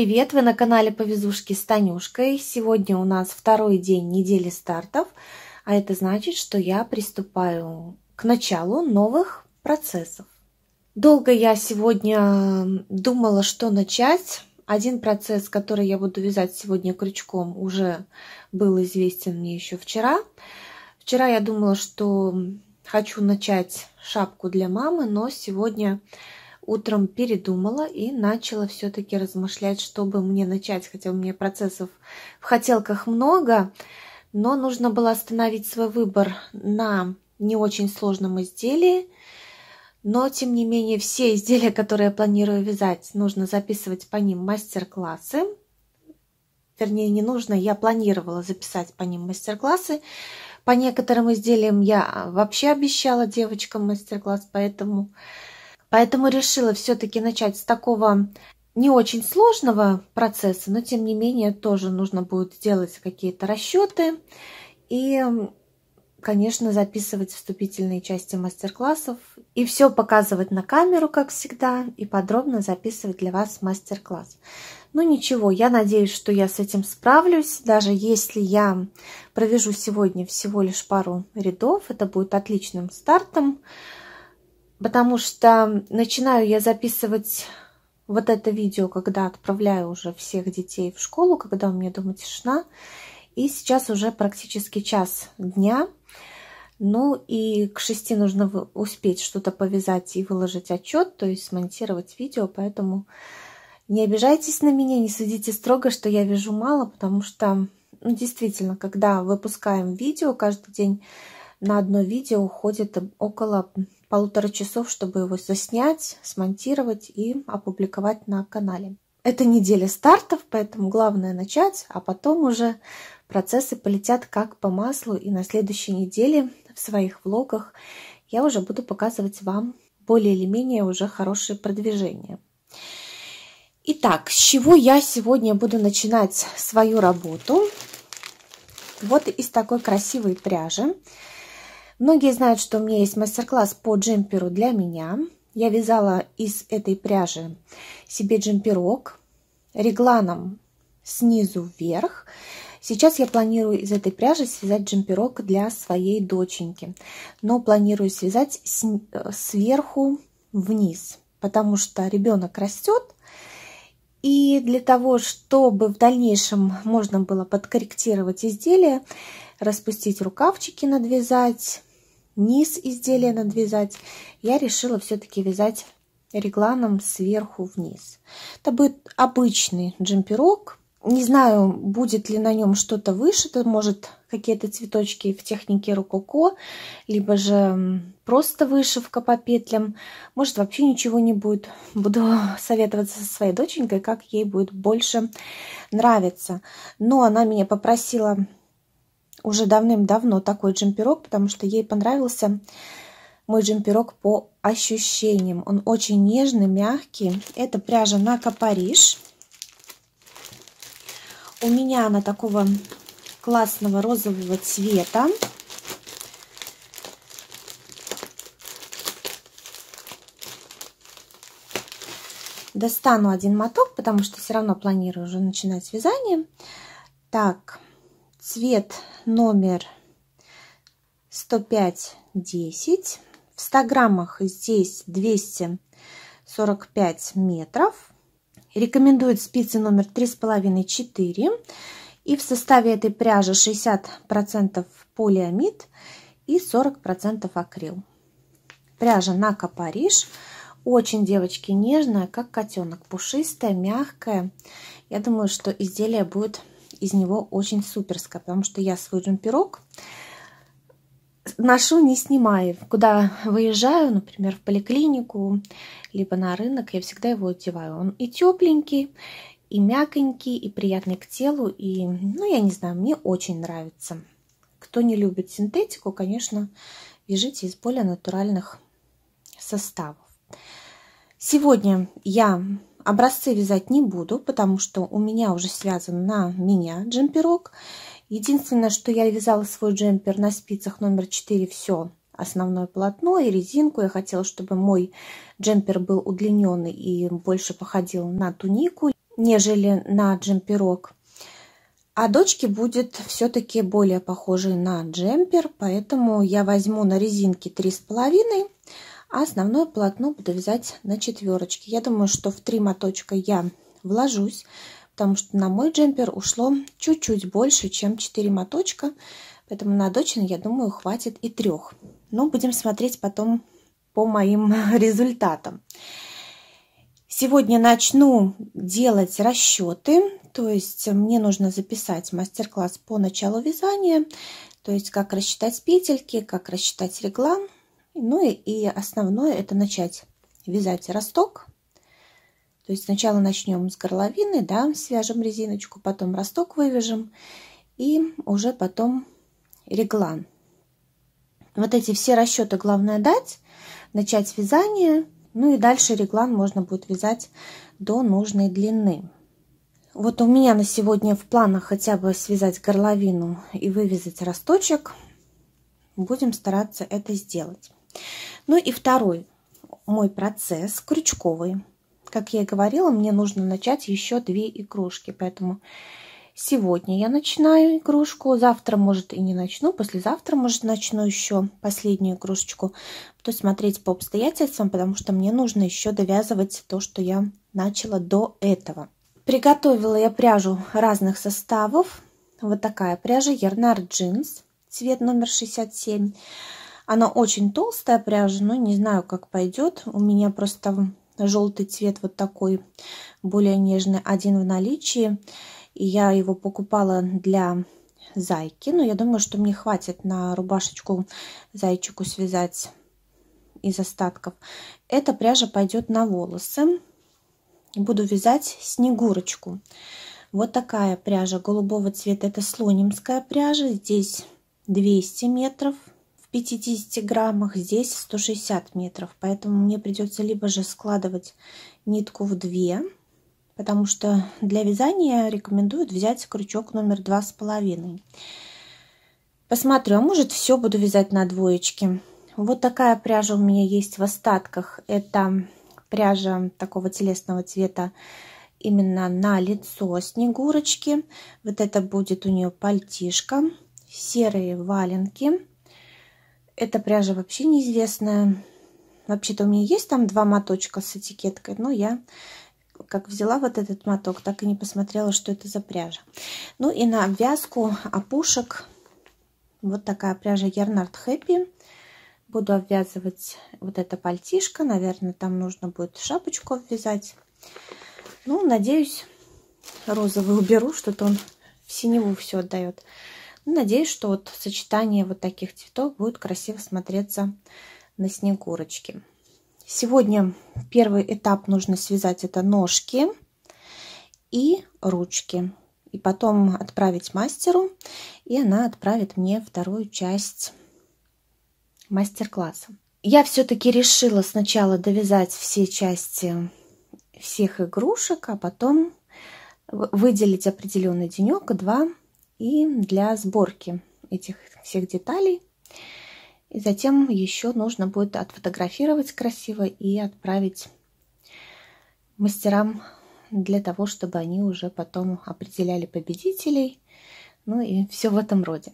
привет! Вы на канале Повезушки с Танюшкой. Сегодня у нас второй день недели стартов, а это значит, что я приступаю к началу новых процессов. Долго я сегодня думала, что начать. Один процесс, который я буду вязать сегодня крючком, уже был известен мне еще вчера. Вчера я думала, что хочу начать шапку для мамы, но сегодня утром передумала и начала все-таки размышлять, чтобы мне начать, хотя у меня процессов в хотелках много, но нужно было остановить свой выбор на не очень сложном изделии, но, тем не менее, все изделия, которые я планирую вязать, нужно записывать по ним мастер-классы. Вернее, не нужно, я планировала записать по ним мастер-классы. По некоторым изделиям я вообще обещала девочкам мастер-класс, поэтому Поэтому решила все-таки начать с такого не очень сложного процесса, но тем не менее тоже нужно будет делать какие-то расчеты и, конечно, записывать вступительные части мастер-классов и все показывать на камеру, как всегда, и подробно записывать для вас мастер-класс. Ну ничего, я надеюсь, что я с этим справлюсь. Даже если я провяжу сегодня всего лишь пару рядов, это будет отличным стартом потому что начинаю я записывать вот это видео, когда отправляю уже всех детей в школу, когда у меня дома тишина. И сейчас уже практически час дня. Ну и к шести нужно успеть что-то повязать и выложить отчет, то есть смонтировать видео, поэтому не обижайтесь на меня, не судите строго, что я вяжу мало, потому что ну, действительно, когда выпускаем видео, каждый день на одно видео уходит около полутора часов, чтобы его заснять, смонтировать и опубликовать на канале. Это неделя стартов, поэтому главное начать, а потом уже процессы полетят как по маслу. И на следующей неделе в своих влогах я уже буду показывать вам более или менее уже хорошее продвижение. Итак, с чего я сегодня буду начинать свою работу? Вот из такой красивой пряжи. Многие знают, что у меня есть мастер-класс по джемперу для меня. Я вязала из этой пряжи себе джемперок регланом снизу вверх. Сейчас я планирую из этой пряжи связать джемперок для своей доченьки, но планирую связать э, сверху вниз, потому что ребенок растет, и для того, чтобы в дальнейшем можно было подкорректировать изделие, распустить рукавчики, надвязать, низ изделия надвязать, я решила все-таки вязать регланом сверху вниз. Это будет обычный джемперок. Не знаю, будет ли на нем что-то вышито, может какие-то цветочки в технике рококо, либо же просто вышивка по петлям, может вообще ничего не будет. Буду советоваться со своей доченькой, как ей будет больше нравиться. Но она меня попросила уже давным-давно такой джемперок, потому что ей понравился мой джемперок по ощущениям. Он очень нежный, мягкий. Это пряжа на Капариш. У меня она такого классного розового цвета. Достану один моток, потому что все равно планирую уже начинать вязание. Так, цвет номер 105-10. В 100 граммах здесь 245 метров. рекомендуют спицы номер 3,5-4. И в составе этой пряжи 60% полиамид и 40% акрил. Пряжа нака париж Очень, девочки, нежная, как котенок. Пушистая, мягкая. Я думаю, что изделие будет из него очень суперская, потому что я свой джемперок ношу, не снимая. Куда выезжаю, например, в поликлинику, либо на рынок, я всегда его одеваю. Он и тепленький, и мягонький, и приятный к телу, и, ну, я не знаю, мне очень нравится. Кто не любит синтетику, конечно, вяжите из более натуральных составов. Сегодня я Образцы вязать не буду, потому что у меня уже связан на меня джемперок. Единственное, что я вязала свой джемпер на спицах номер 4, все основное полотно и резинку. Я хотела, чтобы мой джемпер был удлиненный и больше походил на тунику, нежели на джемперок. А дочке будет все-таки более похожий на джемпер, поэтому я возьму на резинке 3,5 а основное полотно буду вязать на четверочке. Я думаю, что в три моточка я вложусь, потому что на мой джемпер ушло чуть-чуть больше, чем 4 моточка. Поэтому на дочин, я думаю, хватит и трех. Но будем смотреть потом по моим результатам. Сегодня начну делать расчеты, то есть мне нужно записать мастер-класс по началу вязания, то есть как рассчитать петельки, как рассчитать реглан, ну и, и основное это начать вязать росток. То есть сначала начнем с горловины, да, свяжем резиночку, потом росток вывяжем и уже потом реглан. Вот эти все расчеты главное дать, начать вязание, ну и дальше реглан можно будет вязать до нужной длины. Вот у меня на сегодня в планах хотя бы связать горловину и вывязать росточек. Будем стараться это сделать. Ну и второй мой процесс крючковый. Как я и говорила, мне нужно начать еще две игрушки, поэтому сегодня я начинаю игрушку, завтра, может, и не начну, послезавтра, может, начну еще последнюю игрушечку. Буду смотреть по обстоятельствам, потому что мне нужно еще довязывать то, что я начала до этого. Приготовила я пряжу разных составов. Вот такая пряжа Ярнар Джинс, цвет номер 67. Она очень толстая пряжа, но ну, не знаю, как пойдет. У меня просто желтый цвет вот такой, более нежный, один в наличии. И я его покупала для зайки, но я думаю, что мне хватит на рубашечку зайчику связать из остатков. Эта пряжа пойдет на волосы. Буду вязать снегурочку. Вот такая пряжа голубого цвета. Это слонимская пряжа. Здесь 200 метров 50 граммах, здесь 160 метров. Поэтому мне придется либо же складывать нитку в две, потому что для вязания рекомендуют взять крючок номер два с половиной. Посмотрю, а может все буду вязать на двоечке. Вот такая пряжа у меня есть в остатках. Это пряжа такого телесного цвета именно на лицо снегурочки. Вот это будет у нее пальтишка, серые валенки эта пряжа вообще неизвестная. Вообще-то у меня есть там два моточка с этикеткой, но я как взяла вот этот моток, так и не посмотрела, что это за пряжа. Ну и на обвязку опушек вот такая пряжа Ярнард Хэппи. Буду обвязывать вот это пальтишко. Наверное, там нужно будет шапочку обвязать. Ну, надеюсь, розовый уберу, что-то он в синеву все отдает. Надеюсь, что вот сочетание вот таких цветов будет красиво смотреться на снегурочке. Сегодня первый этап нужно связать это ножки и ручки. И потом отправить мастеру, и она отправит мне вторую часть мастер-класса. Я все-таки решила сначала довязать все части всех игрушек, а потом выделить определенный денек два и для сборки этих всех деталей. И затем еще нужно будет отфотографировать красиво и отправить мастерам для того, чтобы они уже потом определяли победителей. Ну и все в этом роде.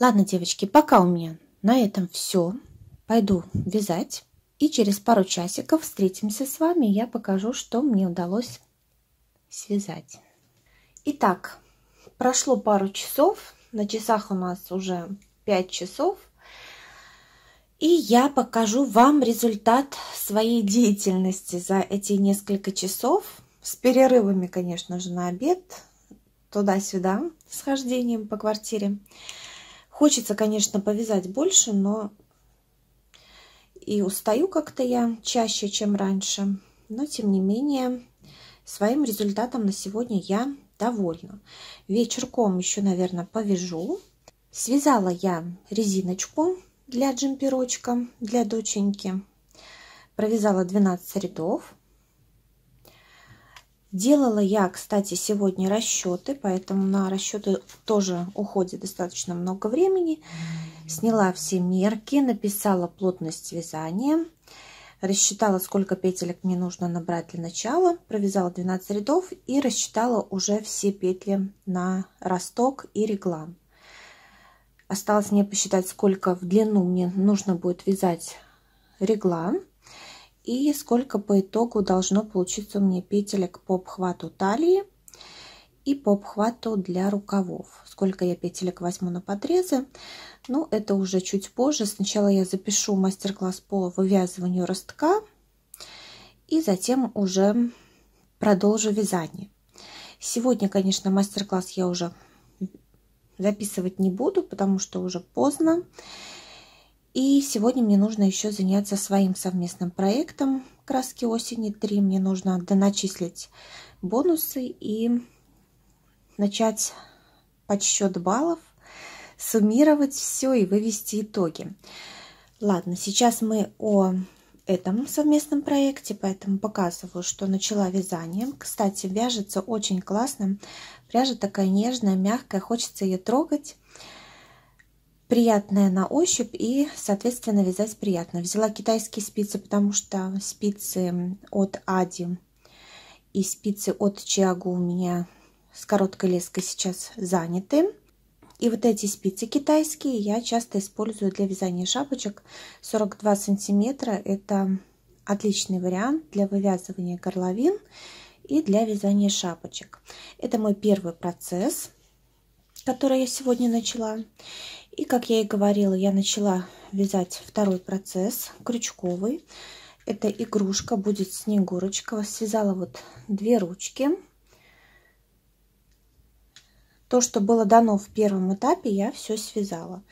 Ладно, девочки, пока у меня на этом все. Пойду вязать. И через пару часиков встретимся с вами. Я покажу, что мне удалось связать. Итак, Прошло пару часов, на часах у нас уже 5 часов, и я покажу вам результат своей деятельности за эти несколько часов, с перерывами, конечно же, на обед, туда-сюда, с хождением по квартире. Хочется, конечно, повязать больше, но и устаю как-то я чаще, чем раньше. Но, тем не менее, своим результатом на сегодня я довольна. Вечерком еще, наверное, повяжу. Связала я резиночку для джемперочка, для доченьки. Провязала 12 рядов. Делала я, кстати, сегодня расчеты, поэтому на расчеты тоже уходит достаточно много времени. Сняла все мерки, написала плотность вязания рассчитала, сколько петелек мне нужно набрать для начала, провязала 12 рядов и рассчитала уже все петли на росток и реглан. Осталось мне посчитать, сколько в длину мне нужно будет вязать реглан и сколько по итогу должно получиться у меня петелек по обхвату талии – и по обхвату для рукавов. Сколько я петелек возьму на подрезы, ну, это уже чуть позже. Сначала я запишу мастер-класс по вывязыванию ростка, и затем уже продолжу вязание. Сегодня, конечно, мастер-класс я уже записывать не буду, потому что уже поздно. И сегодня мне нужно еще заняться своим совместным проектом «Краски осени 3». Мне нужно доначислить бонусы и начать подсчет баллов, суммировать все и вывести итоги. Ладно, сейчас мы о этом совместном проекте, поэтому показываю, что начала вязание. Кстати, вяжется очень классно. Пряжа такая нежная, мягкая, хочется ее трогать. Приятная на ощупь и, соответственно, вязать приятно. Взяла китайские спицы, потому что спицы от Ади и спицы от Чиагу у меня с короткой леской сейчас заняты. И вот эти спицы китайские я часто использую для вязания шапочек. 42 сантиметра это отличный вариант для вывязывания горловин и для вязания шапочек. Это мой первый процесс, который я сегодня начала. И, как я и говорила, я начала вязать второй процесс, крючковый. Это игрушка, будет снегурочка. Связала вот две ручки то, что было дано в первом этапе, я все связала.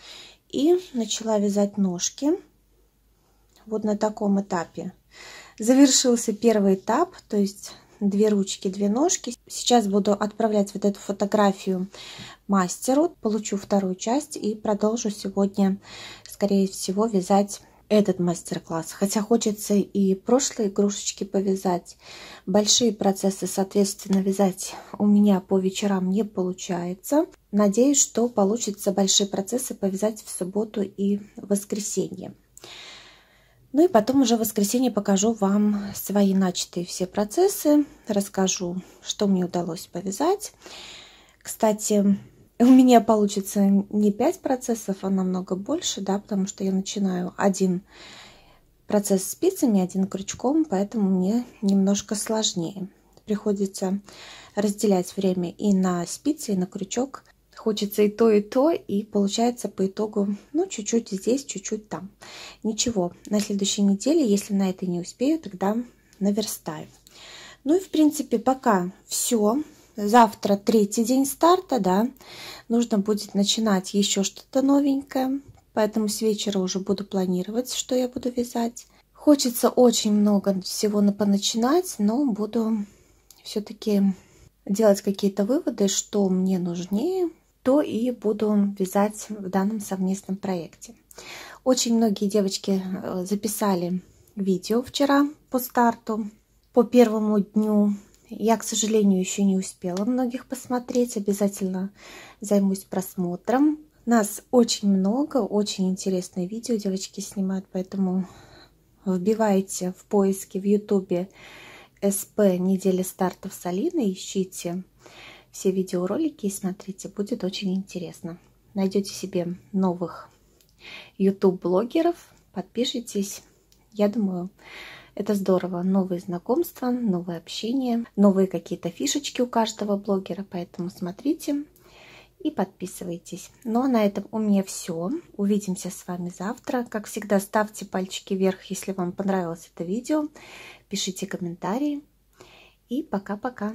И начала вязать ножки вот на таком этапе. Завершился первый этап, то есть две ручки, две ножки. Сейчас буду отправлять вот эту фотографию мастеру, получу вторую часть и продолжу сегодня, скорее всего, вязать этот мастер-класс, хотя хочется и прошлые игрушечки повязать, большие процессы, соответственно, вязать у меня по вечерам не получается. Надеюсь, что получится большие процессы повязать в субботу и воскресенье. Ну и потом уже в воскресенье покажу вам свои начатые все процессы, расскажу, что мне удалось повязать. Кстати, у меня получится не 5 процессов, а намного больше, да, потому что я начинаю один процесс спицами, один крючком, поэтому мне немножко сложнее. Приходится разделять время и на спицы, и на крючок. Хочется и то, и то, и получается по итогу, ну, чуть-чуть здесь, чуть-чуть там. Ничего, на следующей неделе, если на это не успею, тогда наверстаю. Ну и, в принципе, пока все завтра третий день старта, да, нужно будет начинать еще что-то новенькое. Поэтому с вечера уже буду планировать, что я буду вязать. Хочется очень много всего поначинать, но буду все-таки делать какие-то выводы, что мне нужнее, то и буду вязать в данном совместном проекте. Очень многие девочки э, записали видео вчера по старту, по первому дню я, к сожалению, еще не успела многих посмотреть. Обязательно займусь просмотром. Нас очень много, очень интересные видео девочки снимают, поэтому вбивайте в поиске в ютубе СП «Неделя стартов с Алиной», ищите все видеоролики и смотрите, будет очень интересно. Найдете себе новых YouTube-блогеров, подпишитесь. Я думаю, это здорово. Новые знакомства, новое общение, новые какие-то фишечки у каждого блогера. Поэтому смотрите и подписывайтесь. Ну а на этом у меня все. Увидимся с вами завтра. Как всегда, ставьте пальчики вверх, если вам понравилось это видео. Пишите комментарии. И пока-пока.